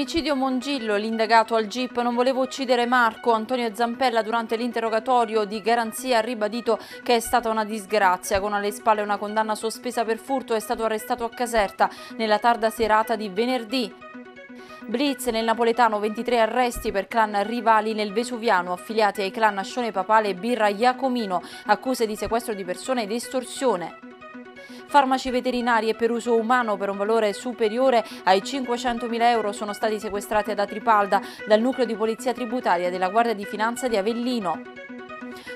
Omicidio Mongillo, l'indagato al GIP non voleva uccidere Marco. Antonio Zampella durante l'interrogatorio di garanzia ha ribadito che è stata una disgrazia. Con alle spalle una condanna sospesa per furto è stato arrestato a Caserta nella tarda serata di venerdì. Blitz nel napoletano 23 arresti per clan rivali nel Vesuviano affiliati ai clan Ascione Papale e Birra Iacomino, accuse di sequestro di persone ed estorsione. Farmaci veterinari e per uso umano per un valore superiore ai 500.000 euro sono stati sequestrati da Tripalda dal nucleo di polizia tributaria della Guardia di Finanza di Avellino.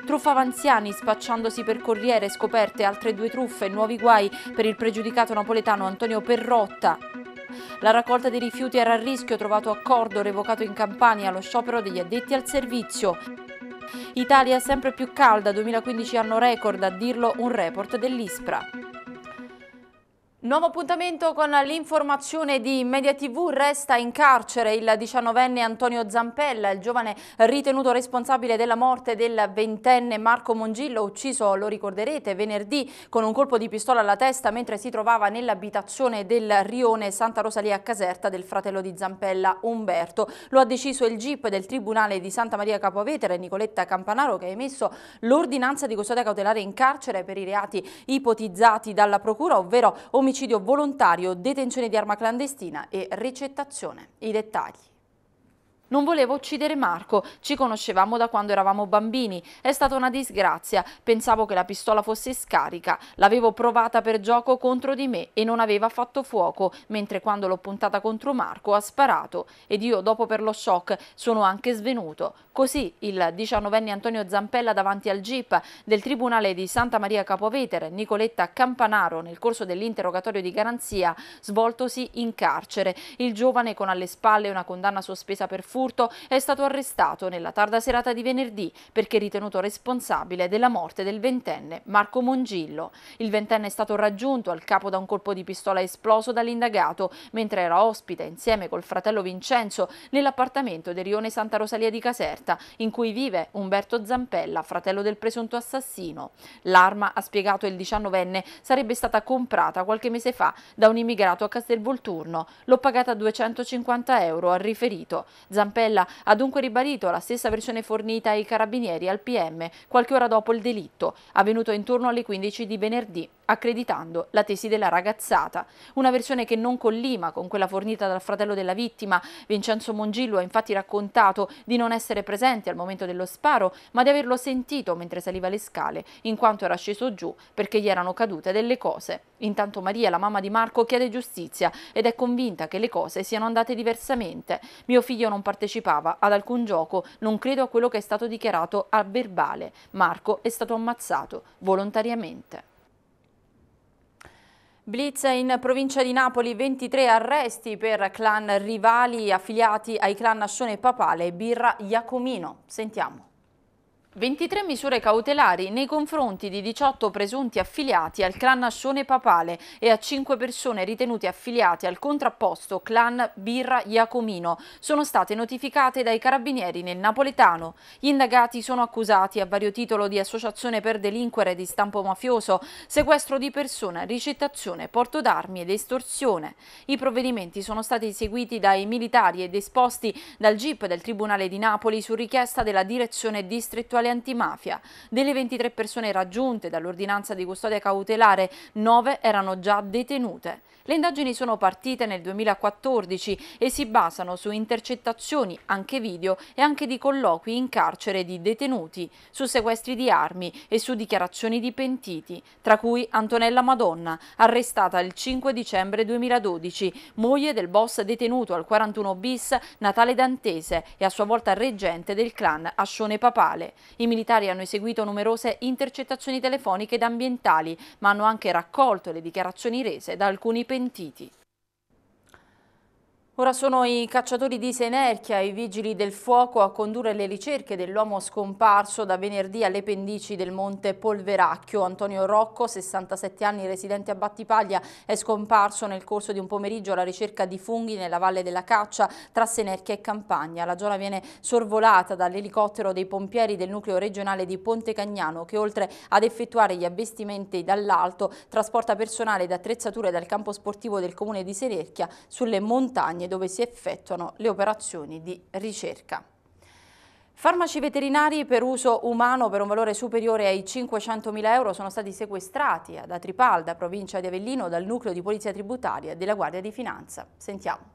Truffava anziani spacciandosi per corriere, scoperte altre due truffe, nuovi guai per il pregiudicato napoletano Antonio Perrotta. La raccolta dei rifiuti era a rischio, trovato accordo revocato in Campania lo sciopero degli addetti al servizio. Italia sempre più calda, 2015 anno record, a dirlo un report dell'ISPRA. Nuovo appuntamento con l'informazione di Media TV. Resta in carcere il 19enne Antonio Zampella, il giovane ritenuto responsabile della morte del ventenne Marco Mongillo, ucciso, lo ricorderete, venerdì con un colpo di pistola alla testa mentre si trovava nell'abitazione del rione Santa Rosalia a Caserta del fratello di Zampella, Umberto. Lo ha deciso il GIP del Tribunale di Santa Maria Capovetere, Nicoletta Campanaro, che ha emesso l'ordinanza di custodia cautelare in carcere per i reati ipotizzati dalla Procura, ovvero omicidio omicidio volontario, detenzione di arma clandestina e ricettazione. I dettagli. Non volevo uccidere Marco, ci conoscevamo da quando eravamo bambini, è stata una disgrazia, pensavo che la pistola fosse scarica, l'avevo provata per gioco contro di me e non aveva fatto fuoco, mentre quando l'ho puntata contro Marco ha sparato ed io dopo per lo shock sono anche svenuto. Così il diciannovenne Antonio Zampella davanti al GIP del Tribunale di Santa Maria Capovetere, Nicoletta Campanaro nel corso dell'interrogatorio di garanzia svoltosi in carcere. Il giovane con alle spalle una condanna sospesa per furto furto, è stato arrestato nella tarda serata di venerdì perché ritenuto responsabile della morte del ventenne Marco Mongillo. Il ventenne è stato raggiunto al capo da un colpo di pistola esploso dall'indagato mentre era ospite insieme col fratello Vincenzo nell'appartamento del rione Santa Rosalia di Caserta in cui vive Umberto Zampella, fratello del presunto assassino. L'arma, ha spiegato il diciannovenne, sarebbe stata comprata qualche mese fa da un immigrato a Castelvolturno. L'ho pagata 250 euro, ha riferito. Zampella Campella ha dunque ribadito la stessa versione fornita ai carabinieri al PM qualche ora dopo il delitto, avvenuto intorno alle 15 di venerdì, accreditando la tesi della ragazzata. Una versione che non collima con quella fornita dal fratello della vittima. Vincenzo Mongillo ha infatti raccontato di non essere presente al momento dello sparo, ma di averlo sentito mentre saliva le scale, in quanto era sceso giù perché gli erano cadute delle cose. Intanto Maria, la mamma di Marco, chiede giustizia ed è convinta che le cose siano andate diversamente. Mio figlio non partecipa partecipava ad alcun gioco, non credo a quello che è stato dichiarato a verbale. Marco è stato ammazzato volontariamente. Blitz in provincia di Napoli, 23 arresti per clan rivali affiliati ai clan Nascione Papale Birra Iacomino. Sentiamo. 23 misure cautelari nei confronti di 18 presunti affiliati al clan Ascione Papale e a 5 persone ritenute affiliate al contrapposto clan Birra Iacomino sono state notificate dai carabinieri nel napoletano. Gli indagati sono accusati a vario titolo di associazione per delinquere di stampo mafioso, sequestro di persona, ricettazione, porto d'armi ed estorsione. I provvedimenti sono stati eseguiti dai militari ed esposti dal GIP del Tribunale di Napoli su richiesta della direzione distrettuale Provinciale Antimafia. Delle 23 persone raggiunte dall'ordinanza di custodia cautelare, 9 erano già detenute. Le indagini sono partite nel 2014 e si basano su intercettazioni, anche video e anche di colloqui in carcere di detenuti, su sequestri di armi e su dichiarazioni di pentiti, tra cui Antonella Madonna, arrestata il 5 dicembre 2012, moglie del boss detenuto al 41 bis Natale Dantese e a sua volta reggente del clan Ascione Papale. I militari hanno eseguito numerose intercettazioni telefoniche ed ambientali, ma hanno anche raccolto le dichiarazioni rese da alcuni pentiti. Ora sono i cacciatori di Senerchia, i vigili del fuoco, a condurre le ricerche dell'uomo scomparso da venerdì alle pendici del monte Polveracchio. Antonio Rocco, 67 anni, residente a Battipaglia, è scomparso nel corso di un pomeriggio alla ricerca di funghi nella Valle della Caccia tra Senerchia e Campagna. La zona viene sorvolata dall'elicottero dei pompieri del nucleo regionale di Ponte Cagnano che oltre ad effettuare gli avvestimenti dall'alto trasporta personale ed attrezzature dal campo sportivo del comune di Senerchia sulle montagne montagne dove si effettuano le operazioni di ricerca. Farmaci veterinari per uso umano per un valore superiore ai 500.000 euro sono stati sequestrati ad Atripalda, provincia di Avellino, dal nucleo di polizia tributaria della Guardia di Finanza. Sentiamo.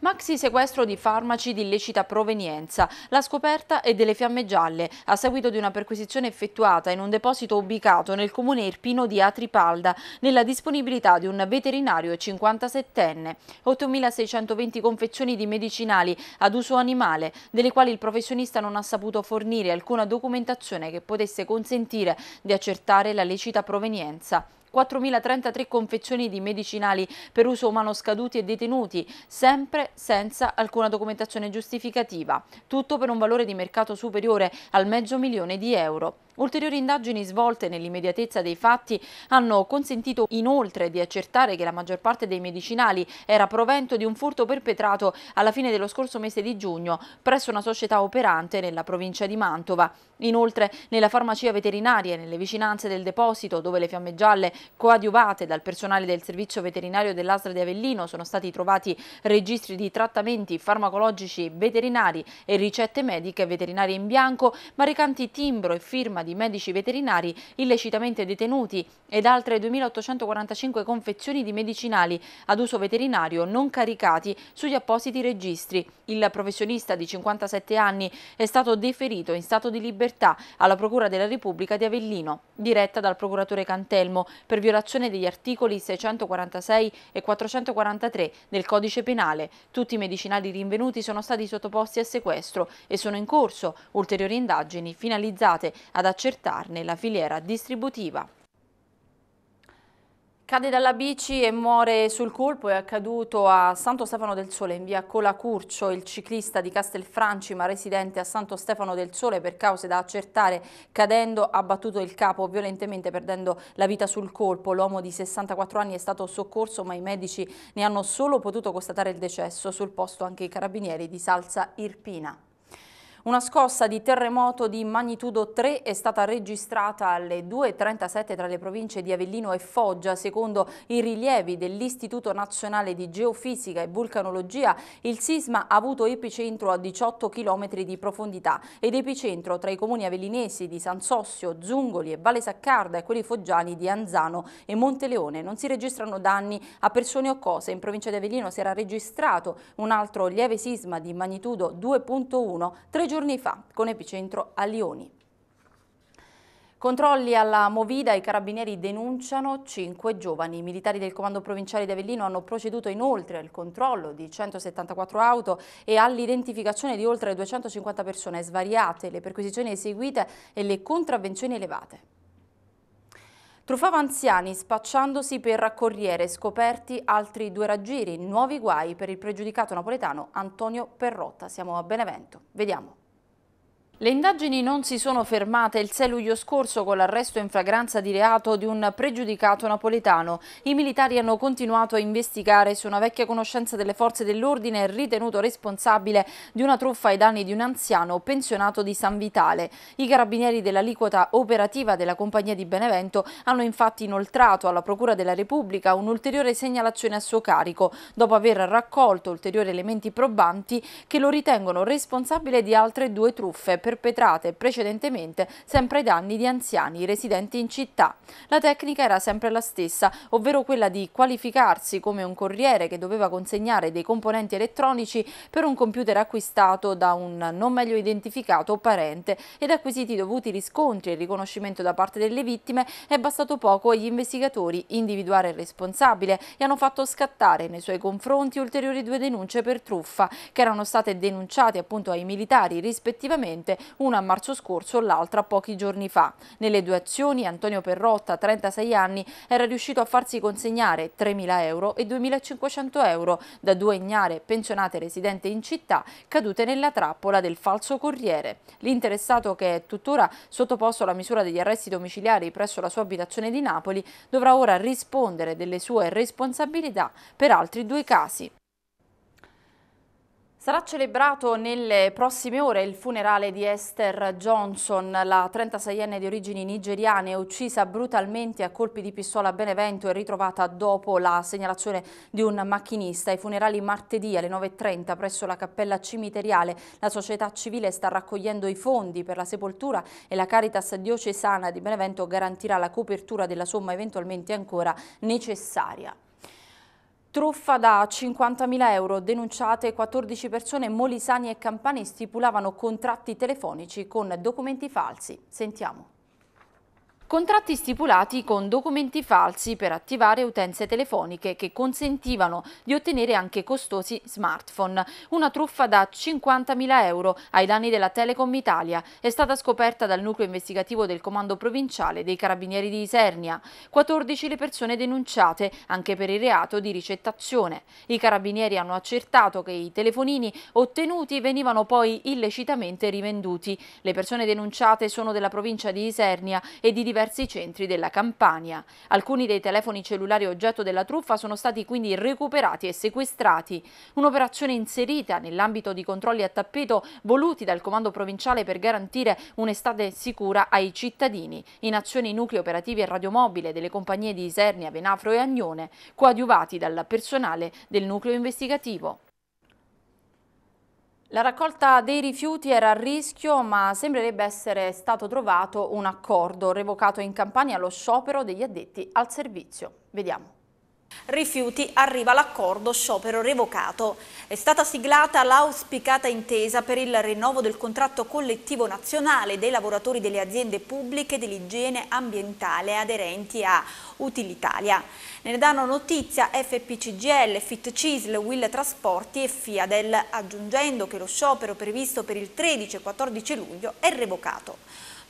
Maxi sequestro di farmaci di illecita provenienza, la scoperta è delle fiamme gialle, a seguito di una perquisizione effettuata in un deposito ubicato nel comune irpino di Atripalda, nella disponibilità di un veterinario 57enne, 8.620 confezioni di medicinali ad uso animale, delle quali il professionista non ha saputo fornire alcuna documentazione che potesse consentire di accertare la lecita provenienza. 4.033 confezioni di medicinali per uso umano scaduti e detenuti, sempre senza alcuna documentazione giustificativa. Tutto per un valore di mercato superiore al mezzo milione di euro. Ulteriori indagini svolte nell'immediatezza dei fatti hanno consentito inoltre di accertare che la maggior parte dei medicinali era provento di un furto perpetrato alla fine dello scorso mese di giugno presso una società operante nella provincia di Mantova. Inoltre nella farmacia veterinaria nelle vicinanze del deposito dove le fiamme gialle coadiuvate dal personale del servizio veterinario dell'Astra di Avellino sono stati trovati registri di trattamenti farmacologici veterinari e ricette mediche veterinarie in bianco, ma recanti timbro e firma di di medici veterinari illecitamente detenuti ed altre 2.845 confezioni di medicinali ad uso veterinario non caricati sugli appositi registri. Il professionista di 57 anni è stato deferito in stato di libertà alla Procura della Repubblica di Avellino, diretta dal procuratore Cantelmo per violazione degli articoli 646 e 443 del Codice Penale. Tutti i medicinali rinvenuti sono stati sottoposti a sequestro e sono in corso ulteriori indagini finalizzate ad accertare accertarne la filiera distributiva. Cade dalla bici e muore sul colpo, è accaduto a Santo Stefano del Sole in via Colacurcio, il ciclista di Castelfranci ma residente a Santo Stefano del Sole per cause da accertare, cadendo ha battuto il capo violentemente perdendo la vita sul colpo. L'uomo di 64 anni è stato soccorso ma i medici ne hanno solo potuto constatare il decesso, sul posto anche i carabinieri di Salsa Irpina. Una scossa di terremoto di magnitudo 3 è stata registrata alle 2.37 tra le province di Avellino e Foggia. Secondo i rilievi dell'Istituto Nazionale di Geofisica e Vulcanologia, il sisma ha avuto epicentro a 18 km di profondità ed epicentro tra i comuni avellinesi di San Sossio, Zungoli e Valle Saccarda e quelli foggiani di Anzano e Monteleone. Non si registrano danni a persone o cose. In provincia di Avellino si era registrato un altro lieve sisma di magnitudo 2.1 tre giorni giorni fa, con epicentro a Lioni. Controlli alla Movida, i carabinieri denunciano cinque giovani. I militari del comando provinciale di Avellino hanno proceduto inoltre al controllo di 174 auto e all'identificazione di oltre 250 persone svariate, le perquisizioni eseguite e le contravvenzioni elevate. Truffava anziani spacciandosi per corriere, scoperti altri due raggiri, nuovi guai per il pregiudicato napoletano Antonio Perrotta. Siamo a Benevento, vediamo. Le indagini non si sono fermate il 6 luglio scorso con l'arresto in fragranza di reato di un pregiudicato napoletano. I militari hanno continuato a investigare su una vecchia conoscenza delle forze dell'ordine ritenuto responsabile di una truffa ai danni di un anziano pensionato di San Vitale. I carabinieri dell'aliquota operativa della compagnia di Benevento hanno infatti inoltrato alla Procura della Repubblica un'ulteriore segnalazione a suo carico, dopo aver raccolto ulteriori elementi probanti che lo ritengono responsabile di altre due truffe perpetrate precedentemente sempre ai danni di anziani residenti in città. La tecnica era sempre la stessa, ovvero quella di qualificarsi come un corriere che doveva consegnare dei componenti elettronici per un computer acquistato da un non meglio identificato parente ed acquisiti i dovuti riscontri e riconoscimento da parte delle vittime è bastato poco agli investigatori individuare il responsabile e hanno fatto scattare nei suoi confronti ulteriori due denunce per truffa che erano state denunciate appunto ai militari rispettivamente una a marzo scorso, l'altra pochi giorni fa. Nelle due azioni Antonio Perrotta, 36 anni, era riuscito a farsi consegnare 3.000 euro e 2.500 euro da due ignare pensionate residenti in città cadute nella trappola del falso corriere. L'interessato, che è tuttora sottoposto alla misura degli arresti domiciliari presso la sua abitazione di Napoli, dovrà ora rispondere delle sue responsabilità per altri due casi. Sarà celebrato nelle prossime ore il funerale di Esther Johnson, la 36enne di origini nigeriane uccisa brutalmente a colpi di pistola a Benevento e ritrovata dopo la segnalazione di un macchinista. I funerali martedì alle 9.30 presso la cappella cimiteriale. La società civile sta raccogliendo i fondi per la sepoltura e la Caritas diocesana di Benevento garantirà la copertura della somma eventualmente ancora necessaria. Truffa da 50.000 euro, denunciate 14 persone molisani e campani stipulavano contratti telefonici con documenti falsi. Sentiamo. Contratti stipulati con documenti falsi per attivare utenze telefoniche che consentivano di ottenere anche costosi smartphone. Una truffa da 50.000 euro ai danni della Telecom Italia è stata scoperta dal nucleo investigativo del Comando Provinciale dei Carabinieri di Isernia. 14 le persone denunciate anche per il reato di ricettazione. I carabinieri hanno accertato che i telefonini ottenuti venivano poi illecitamente rivenduti. Le persone denunciate sono della provincia di Isernia e di diversi diversi centri della Campania. Alcuni dei telefoni cellulari oggetto della truffa sono stati quindi recuperati e sequestrati, un'operazione inserita nell'ambito di controlli a tappeto voluti dal Comando Provinciale per garantire un'estate sicura ai cittadini, in azioni nuclei operativi e radiomobile delle compagnie di Isernia, Venafro e Agnone, coadiuvati dal personale del nucleo investigativo. La raccolta dei rifiuti era a rischio ma sembrerebbe essere stato trovato un accordo revocato in Campania lo sciopero degli addetti al servizio. Vediamo. Rifiuti arriva l'accordo sciopero revocato. È stata siglata l'auspicata intesa per il rinnovo del contratto collettivo nazionale dei lavoratori delle aziende pubbliche dell'igiene ambientale aderenti a Utilitalia. Ne danno notizia FPCGL, FitCisl, Will Trasporti e Fiadel, aggiungendo che lo sciopero previsto per il 13 14 luglio è revocato.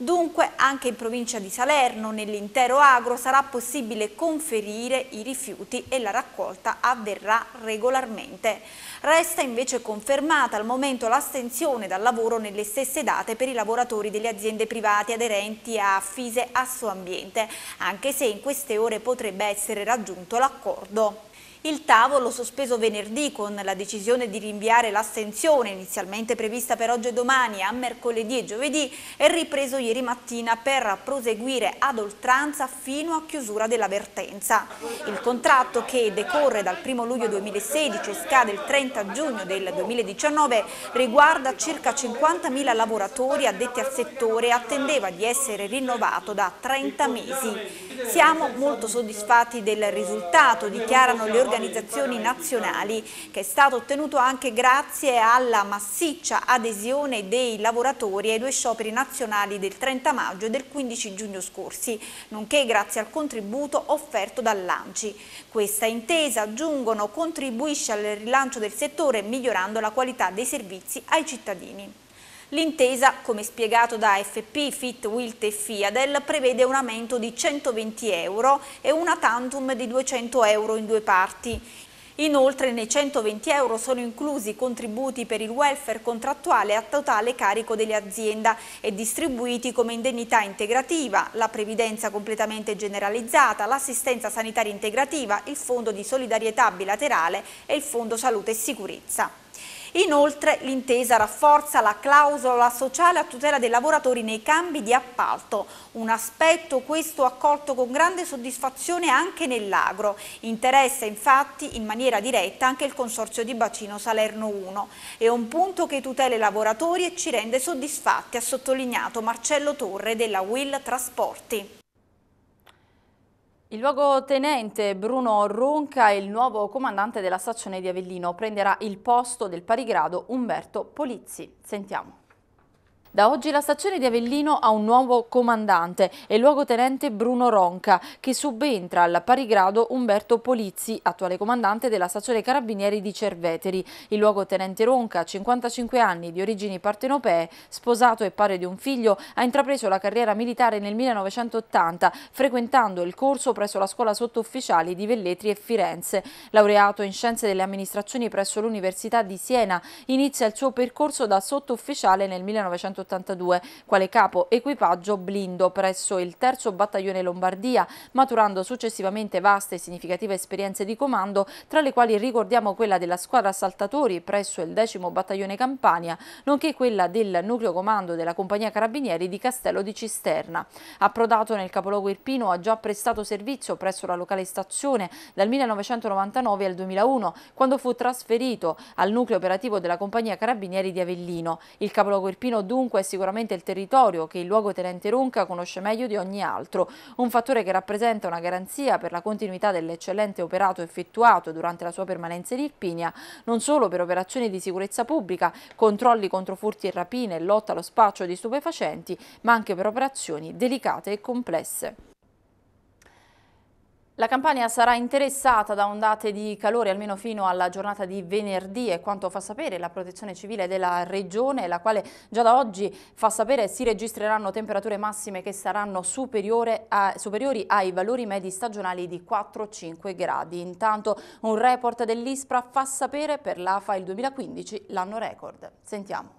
Dunque anche in provincia di Salerno, nell'intero agro, sarà possibile conferire i rifiuti e la raccolta avverrà regolarmente. Resta invece confermata al momento l'astensione dal lavoro nelle stesse date per i lavoratori delle aziende private aderenti a Fise Assoambiente, anche se in queste ore potrebbe essere raggiunto l'accordo. Il tavolo sospeso venerdì con la decisione di rinviare l'astensione inizialmente prevista per oggi e domani a mercoledì e giovedì è ripreso ieri mattina per proseguire ad oltranza fino a chiusura dell'avvertenza. Il contratto che decorre dal 1 luglio 2016 e scade il 30 giugno del 2019 riguarda circa 50.000 lavoratori addetti al settore e attendeva di essere rinnovato da 30 mesi. Siamo molto soddisfatti del risultato, dichiarano gli organizzatori organizzazioni nazionali che è stato ottenuto anche grazie alla massiccia adesione dei lavoratori ai due scioperi nazionali del 30 maggio e del 15 giugno scorsi, nonché grazie al contributo offerto dall'ANCI. Questa intesa, aggiungono, contribuisce al rilancio del settore migliorando la qualità dei servizi ai cittadini. L'intesa, come spiegato da FP, FIT, WILT e FIADEL, prevede un aumento di 120 euro e una tantum di 200 euro in due parti. Inoltre nei 120 euro sono inclusi i contributi per il welfare contrattuale a totale carico dell'azienda e distribuiti come indennità integrativa, la previdenza completamente generalizzata, l'assistenza sanitaria integrativa, il fondo di solidarietà bilaterale e il fondo salute e sicurezza. Inoltre l'intesa rafforza la clausola sociale a tutela dei lavoratori nei cambi di appalto, un aspetto questo accolto con grande soddisfazione anche nell'agro. Interessa infatti in maniera diretta anche il Consorzio di Bacino Salerno 1. È un punto che tutela i lavoratori e ci rende soddisfatti, ha sottolineato Marcello Torre della Will Trasporti. Il luogotenente Bruno Ronca, il nuovo comandante della stazione di Avellino, prenderà il posto del parigrado Umberto Polizzi. Sentiamo. Da oggi la stazione di Avellino ha un nuovo comandante e luogotenente Bruno Ronca che subentra al pari grado Umberto Polizzi, attuale comandante della stazione Carabinieri di Cerveteri. Il luogotenente Ronca, 55 anni, di origini partenopee, sposato e padre di un figlio, ha intrapreso la carriera militare nel 1980 frequentando il corso presso la scuola sottufficiali di Velletri e Firenze. Laureato in scienze delle amministrazioni presso l'Università di Siena, inizia il suo percorso da sottufficiale nel 1980 1982 quale capo equipaggio blindo presso il 3 Battaglione Lombardia, maturando successivamente vaste e significative esperienze di comando, tra le quali ricordiamo quella della squadra saltatori presso il 10 Battaglione Campania, nonché quella del nucleo comando della compagnia Carabinieri di Castello di Cisterna. Approdato nel capoluogo irpino, ha già prestato servizio presso la locale stazione dal 1999 al 2001, quando fu trasferito al nucleo operativo della compagnia Carabinieri di Avellino. Il capoluogo irpino dunque Dunque è sicuramente il territorio che il luogotenente Ronca conosce meglio di ogni altro, un fattore che rappresenta una garanzia per la continuità dell'eccellente operato effettuato durante la sua permanenza in Irpinia, non solo per operazioni di sicurezza pubblica, controlli contro furti e rapine, e lotta allo spaccio di stupefacenti, ma anche per operazioni delicate e complesse. La Campania sarà interessata da ondate di calore almeno fino alla giornata di venerdì e quanto fa sapere la protezione civile della regione, la quale già da oggi fa sapere si registreranno temperature massime che saranno a, superiori ai valori medi stagionali di 4-5 gradi. Intanto un report dell'ISPRA fa sapere per l'AFA il 2015 l'anno record. Sentiamo.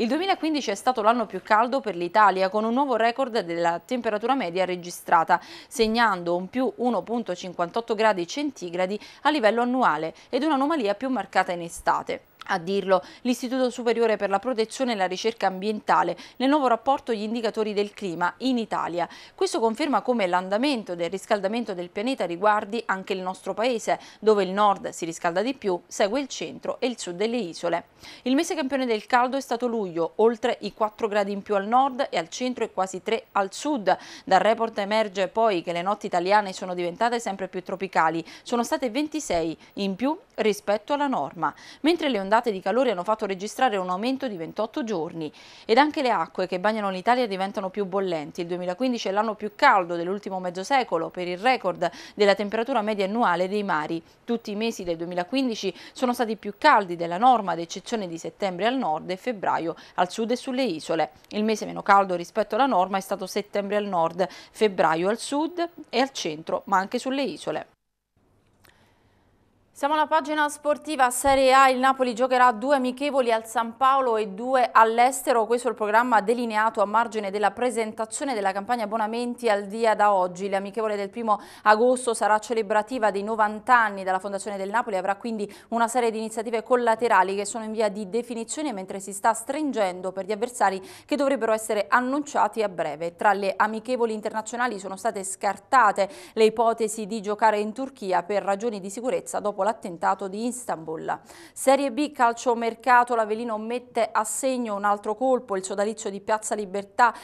Il 2015 è stato l'anno più caldo per l'Italia, con un nuovo record della temperatura media registrata, segnando un più 1,58 gradi centigradi a livello annuale ed un'anomalia più marcata in estate. A dirlo l'Istituto Superiore per la Protezione e la Ricerca Ambientale nel nuovo rapporto Gli indicatori del clima in Italia. Questo conferma come l'andamento del riscaldamento del pianeta riguardi anche il nostro paese, dove il nord si riscalda di più, segue il centro e il sud delle isole. Il mese campione del caldo è stato luglio, oltre i 4 gradi in più al nord e al centro e quasi 3 al sud. Dal report emerge poi che le notti italiane sono diventate sempre più tropicali, sono state 26 in più rispetto alla norma, mentre le ondate di calore hanno fatto registrare un aumento di 28 giorni. Ed anche le acque che bagnano l'Italia diventano più bollenti. Il 2015 è l'anno più caldo dell'ultimo mezzo secolo per il record della temperatura media annuale dei mari. Tutti i mesi del 2015 sono stati più caldi della norma, ad eccezione di settembre al nord e febbraio al sud e sulle isole. Il mese meno caldo rispetto alla norma è stato settembre al nord, febbraio al sud e al centro, ma anche sulle isole. Siamo alla pagina sportiva Serie A, il Napoli giocherà due amichevoli al San Paolo e due all'estero, questo è il programma delineato a margine della presentazione della campagna abbonamenti al dia da oggi. L'amichevole del primo agosto sarà celebrativa dei 90 anni dalla fondazione del Napoli, avrà quindi una serie di iniziative collaterali che sono in via di definizione mentre si sta stringendo per gli avversari che dovrebbero essere annunciati a breve. Tra le amichevoli internazionali sono state scartate le ipotesi di giocare in Turchia per ragioni di sicurezza dopo la l'attentato di Istanbul. Serie B calciomercato, l'Avelino mette a segno un altro colpo, il sodalizio di Piazza Libertà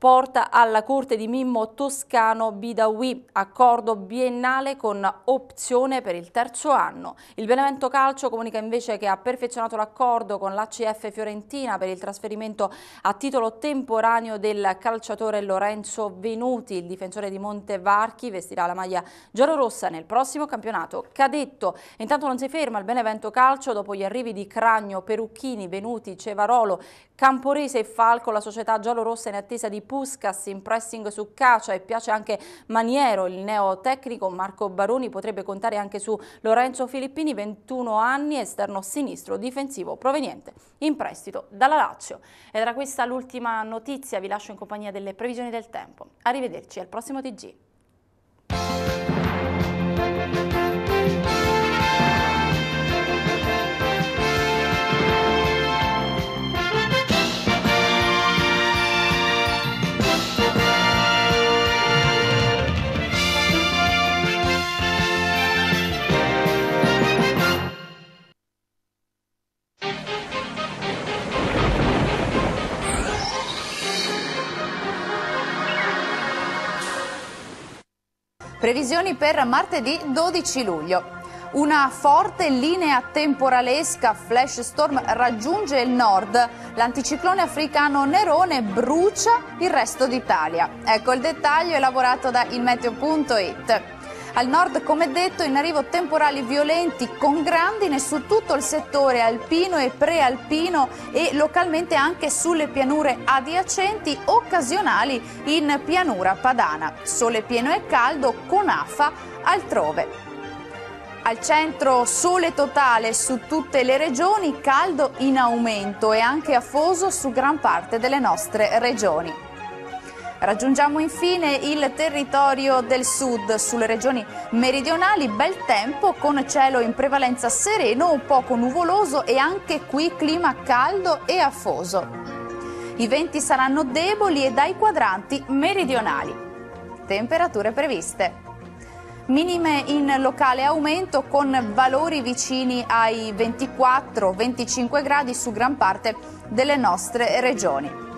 porta alla corte di Mimmo Toscano Bidawi, accordo biennale con opzione per il terzo anno. Il Benevento Calcio comunica invece che ha perfezionato l'accordo con l'ACF Fiorentina per il trasferimento a titolo temporaneo del calciatore Lorenzo Venuti. Il difensore di Montevarchi vestirà la maglia giallorossa nel prossimo campionato cadetto. Intanto non si ferma il Benevento Calcio dopo gli arrivi di Cragno, Perucchini, Venuti, Cevarolo, Camporese e Falco, la società giallorossa in attesa di Puskas in pressing su Cacia e piace anche Maniero, il neotecnico Marco Baroni potrebbe contare anche su Lorenzo Filippini, 21 anni, esterno sinistro difensivo proveniente in prestito dalla Lazio. Ed era questa l'ultima notizia, vi lascio in compagnia delle previsioni del tempo. Arrivederci al prossimo TG. Previsioni per martedì 12 luglio. Una forte linea temporalesca flash storm raggiunge il nord. L'anticiclone africano Nerone brucia il resto d'Italia. Ecco il dettaglio elaborato da ilmeteo.it. Al nord, come detto, in arrivo temporali violenti con grandine su tutto il settore alpino e prealpino e localmente anche sulle pianure adiacenti occasionali in pianura padana. Sole pieno e caldo con afa altrove. Al centro sole totale su tutte le regioni, caldo in aumento e anche afoso su gran parte delle nostre regioni. Raggiungiamo infine il territorio del sud, sulle regioni meridionali bel tempo con cielo in prevalenza sereno, un poco nuvoloso e anche qui clima caldo e afoso. I venti saranno deboli e dai quadranti meridionali. Temperature previste. Minime in locale aumento con valori vicini ai 24-25 gradi su gran parte delle nostre regioni.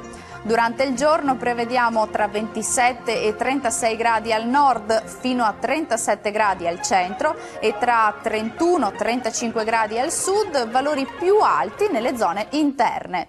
Durante il giorno prevediamo tra 27 e 36 gradi al nord fino a 37 gradi al centro e tra 31 e 35 gradi al sud, valori più alti nelle zone interne.